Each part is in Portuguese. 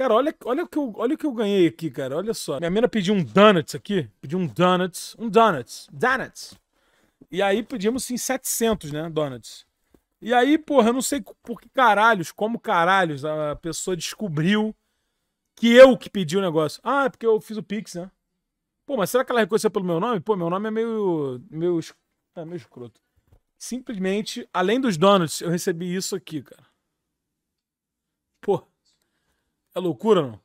Cara, olha, olha, o que eu, olha o que eu ganhei aqui, cara. Olha só. Minha menina pediu um donuts aqui. Pediu um donuts. Um donuts. Donuts. E aí pedimos, sim, 700, né? Donuts. E aí, porra, eu não sei por que caralhos, como caralhos, a pessoa descobriu que eu que pedi o negócio. Ah, é porque eu fiz o Pix, né? Pô, mas será que ela reconheceu pelo meu nome? Pô, meu nome é meio. meio, é meio escroto. Simplesmente, além dos donuts, eu recebi isso aqui, cara. Pô. É loucura, não?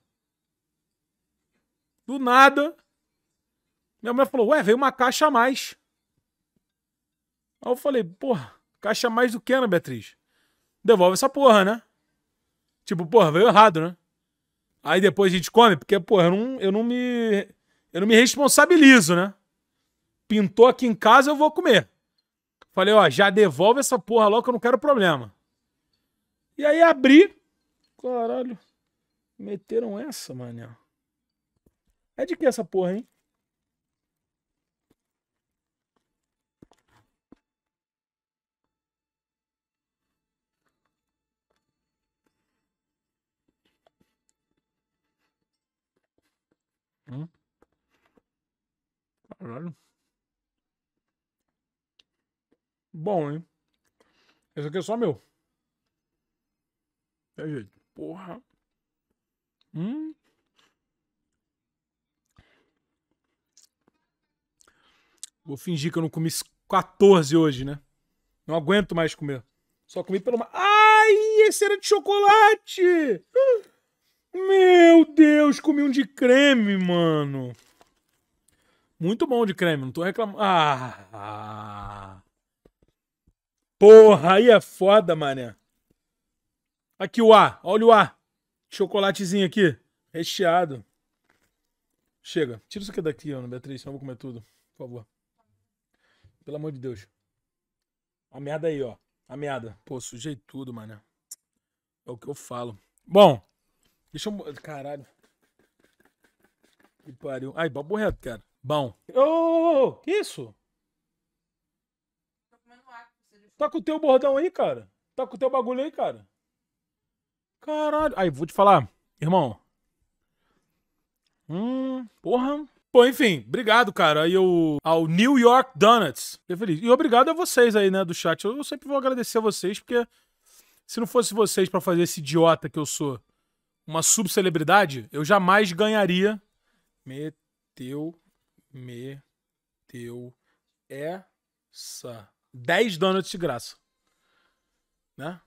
Do nada, minha mulher falou, ué, veio uma caixa a mais. Aí eu falei, porra, caixa a mais do que, Ana Beatriz? Devolve essa porra, né? Tipo, porra, veio errado, né? Aí depois a gente come, porque, porra, eu não, eu não me. Eu não me responsabilizo, né? Pintou aqui em casa, eu vou comer. Falei, ó, já devolve essa porra logo que eu não quero problema. E aí abri. Caralho. Meteram essa, mané. É de que essa porra, hein? Hum? Caralho. Bom, hein? Esse aqui é só meu. É jeito. Porra. Hum? Vou fingir que eu não comi 14 hoje, né? Não aguento mais comer. Só comi pelo mar. Ai, esse era de chocolate! Meu Deus, comi um de creme, mano. Muito bom de creme, não tô reclamando. Ah! Porra, aí é foda, mané. Aqui o A, olha o A. Chocolatezinho aqui, recheado. Chega. Tira isso aqui daqui, Ana Beatriz, senão eu vou comer tudo. Por favor. Pelo amor de Deus. A merda aí, ó. A merda. Pô, sujei tudo, mané. É o que eu falo. Bom, deixa eu. Caralho. Que pariu. Ai, papo reto, cara. Bom. Ô, ô, ô, que isso? Tá com o teu bordão aí, cara? Tá com o teu bagulho aí, cara? Caralho. Aí, vou te falar, irmão. Hum, porra. Pô, enfim, obrigado, cara. Aí eu, ao New York Donuts. Fiquei feliz. E obrigado a vocês aí, né, do chat. Eu, sempre vou agradecer a vocês, porque se não fosse vocês para fazer esse idiota que eu sou uma subcelebridade, eu jamais ganharia. Meteu, meteu essa. 10 donuts de graça. Né?